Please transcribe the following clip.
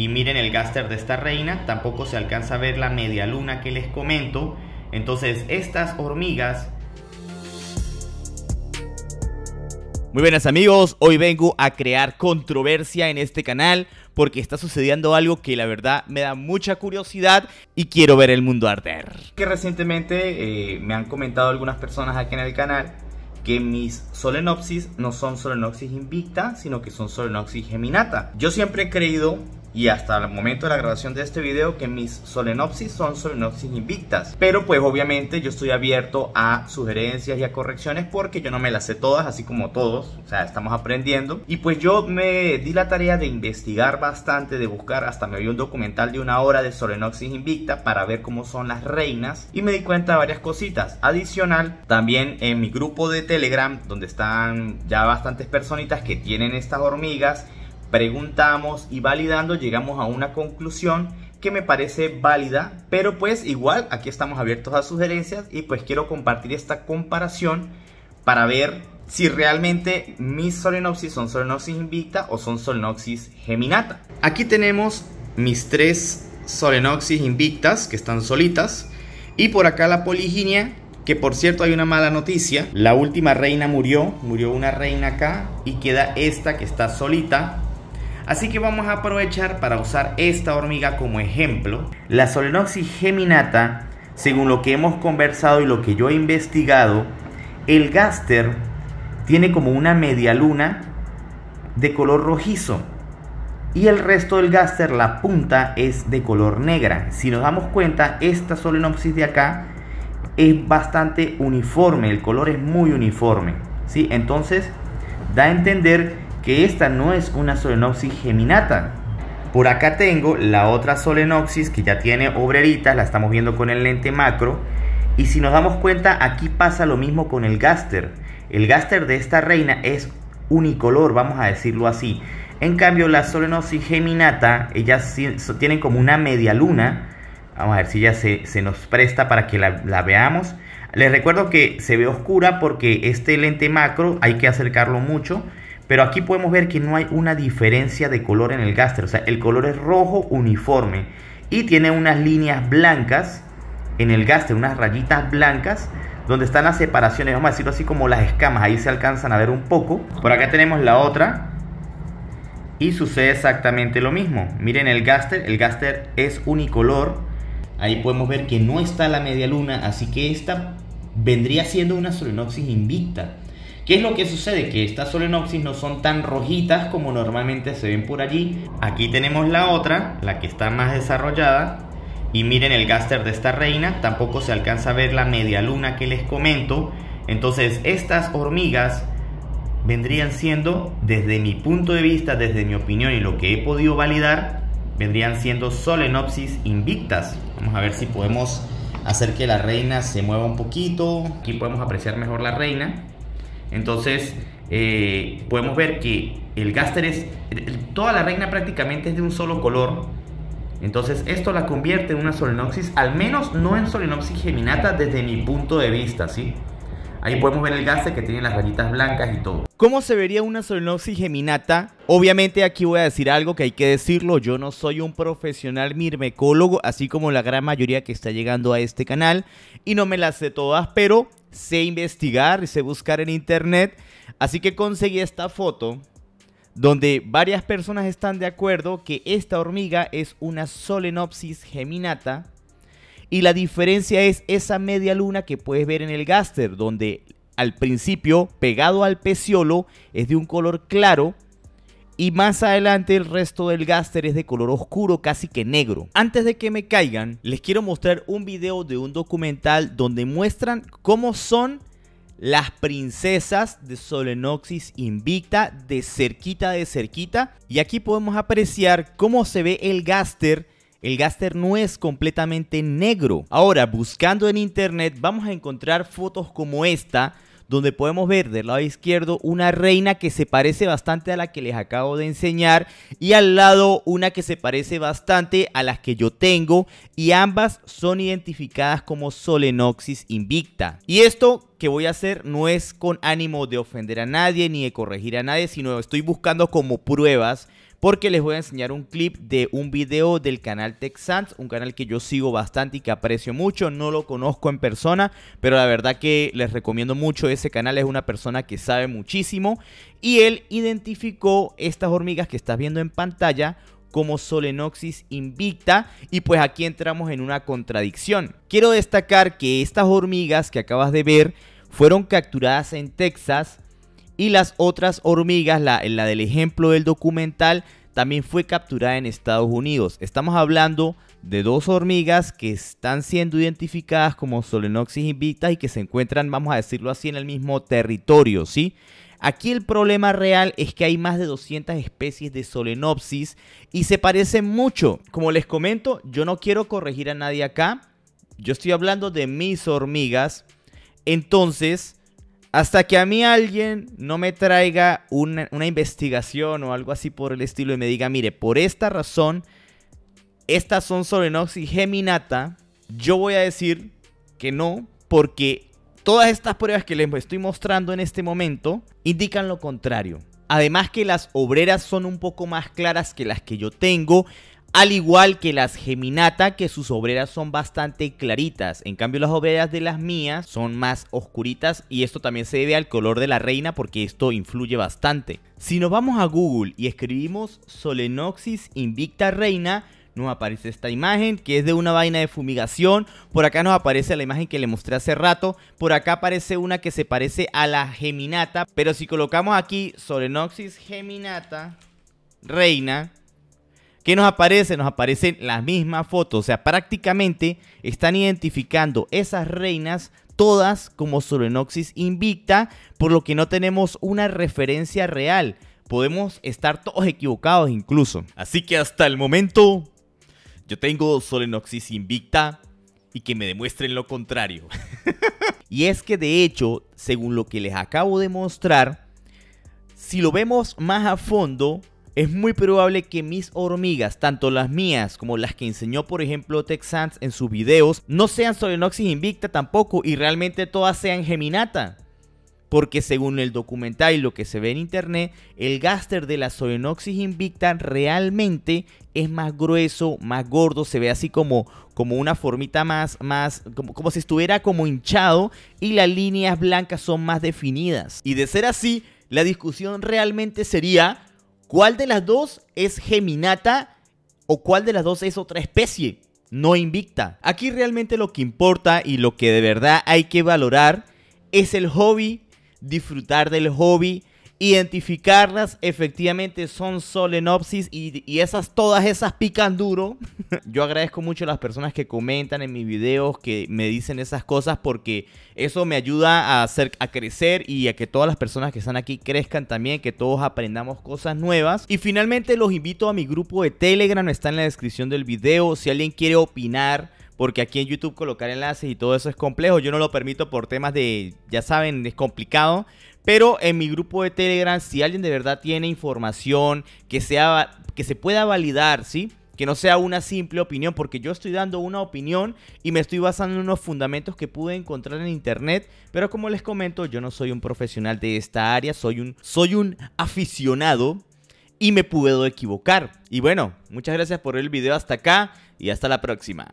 Y miren el gáster de esta reina, tampoco se alcanza a ver la media luna que les comento. Entonces estas hormigas... Muy buenas amigos, hoy vengo a crear controversia en este canal porque está sucediendo algo que la verdad me da mucha curiosidad y quiero ver el mundo arder. Que recientemente eh, me han comentado algunas personas aquí en el canal que mis Solenopsis no son Solenopsis invicta, sino que son Solenopsis geminata. Yo siempre he creído y hasta el momento de la grabación de este video que mis solenopsis son solenopsis invictas. Pero pues obviamente yo estoy abierto a sugerencias y a correcciones porque yo no me las sé todas, así como todos, o sea, estamos aprendiendo. Y pues yo me di la tarea de investigar bastante, de buscar, hasta me vi un documental de una hora de solenopsis invicta para ver cómo son las reinas y me di cuenta de varias cositas. Adicional, también en mi grupo de Telegram, donde están ya bastantes personitas que tienen estas hormigas, Preguntamos y validando llegamos a una conclusión que me parece válida, pero pues igual aquí estamos abiertos a sugerencias y pues quiero compartir esta comparación para ver si realmente mis Solenopsis son Solenopsis invicta o son Solenopsis geminata. Aquí tenemos mis tres Solenopsis invictas que están solitas y por acá la poliginia que por cierto hay una mala noticia, la última reina murió, murió una reina acá y queda esta que está solita Así que vamos a aprovechar para usar esta hormiga como ejemplo. La solenopsis geminata, según lo que hemos conversado y lo que yo he investigado, el gáster tiene como una media luna de color rojizo y el resto del gaster, la punta, es de color negra. Si nos damos cuenta, esta solenopsis de acá es bastante uniforme, el color es muy uniforme. ¿sí? Entonces, da a entender que esta no es una Solenopsis geminata. Por acá tengo la otra Solenopsis que ya tiene obreritas, la estamos viendo con el lente macro. Y si nos damos cuenta, aquí pasa lo mismo con el gaster. El gaster de esta reina es unicolor, vamos a decirlo así. En cambio, la Solenopsis geminata, ellas tienen como una media luna. Vamos a ver si ya se, nos presta para que la, la veamos. Les recuerdo que se ve oscura porque este lente macro hay que acercarlo mucho pero aquí podemos ver que no hay una diferencia de color en el gaster. O sea, el color es rojo uniforme y tiene unas líneas blancas en el gáster, unas rayitas blancas donde están las separaciones, vamos a decirlo así como las escamas, ahí se alcanzan a ver un poco. Por acá tenemos la otra y sucede exactamente lo mismo. Miren el gaster, el gaster es unicolor. Ahí podemos ver que no está la media luna, así que esta vendría siendo una solenopsis invicta. ¿Qué es lo que sucede? Que estas solenopsis no son tan rojitas como normalmente se ven por allí. Aquí tenemos la otra, la que está más desarrollada. Y miren el gáster de esta reina, tampoco se alcanza a ver la media luna que les comento. Entonces estas hormigas vendrían siendo, desde mi punto de vista, desde mi opinión y lo que he podido validar, vendrían siendo Solenopsis invictas. Vamos a ver si podemos hacer que la reina se mueva un poquito. Aquí podemos apreciar mejor la reina. Entonces, eh, podemos ver que el gáster es, toda la reina prácticamente es de un solo color. Entonces, esto la convierte en una solenopsis, al menos no en solenopsis geminata desde mi punto de vista, ¿sí? Ahí podemos ver el gáster que tiene las rayitas blancas y todo. ¿Cómo se vería una solenopsis geminata? Obviamente aquí voy a decir algo que hay que decirlo, yo no soy un profesional mirmecólogo, así como la gran mayoría que está llegando a este canal, y no me las sé todas, pero sé investigar y sé buscar en internet. Así que conseguí esta foto donde varias personas están de acuerdo que esta hormiga es una Solenopsis geminata. Y la diferencia es esa media luna que puedes ver en el gaster, donde al principio, pegado al peciolo, es de un color claro y más adelante el resto del gáster es de color oscuro, casi que negro. Antes de que me caigan, les quiero mostrar un video de un documental donde muestran cómo son las princesas de Solenoxis Invicta de cerquita de cerquita y aquí podemos apreciar cómo se ve el gáster el gáster no es completamente negro. Ahora, buscando en internet, vamos a encontrar fotos como esta, donde podemos ver del lado izquierdo una reina que se parece bastante a la que les acabo de enseñar y al lado una que se parece bastante a las que yo tengo y ambas son identificadas como Solenoxis invicta. Y esto que voy a hacer no es con ánimo de ofender a nadie ni de corregir a nadie, sino estoy buscando como pruebas porque les voy a enseñar un clip de un video del canal Texans, un canal que yo sigo bastante y que aprecio mucho, no lo conozco en persona, pero la verdad que les recomiendo mucho ese canal, es una persona que sabe muchísimo y él identificó estas hormigas que estás viendo en pantalla como Solenoxis invicta y pues aquí entramos en una contradicción. Quiero destacar que estas hormigas que acabas de ver fueron capturadas en Texas y las otras hormigas, la, la del ejemplo del documental, también fue capturada en Estados Unidos. Estamos hablando de dos hormigas que están siendo identificadas como solenopsis invicta y que se encuentran, vamos a decirlo así, en el mismo territorio, ¿sí? Aquí el problema real es que hay más de 200 especies de Solenopsis y se parecen mucho. Como les comento, yo no quiero corregir a nadie acá. Yo estoy hablando de mis hormigas. Entonces, hasta que a mí alguien no me traiga una, investigación o algo así por el estilo y me diga, mire, por esta razón, estas son Solenox y Geminata, yo voy a decir que no, porque todas estas pruebas que les estoy mostrando en este momento indican lo contrario. Además que las obreras son un poco más claras que las que yo tengo al igual que las Geminata, que sus obreras son bastante claritas. En cambio, las obreras de las mías son más oscuritas y esto también se debe al color de la reina porque esto influye bastante. Si nos vamos a Google y escribimos Solenoxis Invicta Reina, nos aparece esta imagen que es de una vaina de fumigación. Por acá nos aparece la imagen que le mostré hace rato. Por acá aparece una que se parece a la geminata. Pero si colocamos aquí Solenoxis geminata reina, nos aparece? Nos aparecen las mismas fotos. O sea, prácticamente están identificando esas reinas todas como Solenoxis invicta, por lo que no tenemos una referencia real. Podemos estar todos equivocados incluso. Así que hasta el momento yo tengo Solenoxis invicta y que me demuestren lo contrario. y es que de hecho, según lo que les acabo de mostrar, si lo vemos más a fondo, es muy probable que mis hormigas, tanto las mías como las que enseñó por ejemplo Texans en sus videos, no sean Solenoxis invicta tampoco y realmente todas sean geminata. Porque según el documental y lo que se ve en internet, el gáster de la Solenoxis invicta realmente es más grueso, más gordo, se ve así como, como una formita más, más como, como si estuviera como hinchado y las líneas blancas son más definidas. Y de ser así, la discusión realmente sería ¿Cuál de las dos es geminata o cuál de las dos es otra especie? No invicta. Aquí realmente lo que importa y lo que de verdad hay que valorar es el hobby, disfrutar del hobby, identificarlas efectivamente son solenopsis y, y, esas todas esas pican duro. Yo agradezco mucho a las personas que comentan en mis videos, que me dicen esas cosas porque eso me ayuda a hacer a crecer y a que todas las personas que están aquí crezcan también, que todos aprendamos cosas nuevas. Y finalmente los invito a mi grupo de Telegram, está en la descripción del video, si alguien quiere opinar porque aquí en YouTube colocar enlaces y todo eso es complejo. Yo no lo permito por temas de, ya saben, es complicado. Pero en mi grupo de Telegram, si alguien de verdad tiene información que, sea, que se pueda validar, ¿sí? que no sea una simple opinión, porque yo estoy dando una opinión y me estoy basando en unos fundamentos que pude encontrar en internet, pero como les comento, yo no soy un profesional de esta área, soy un, soy un aficionado y me puedo equivocar. Y bueno, muchas gracias por el video hasta acá y hasta la próxima.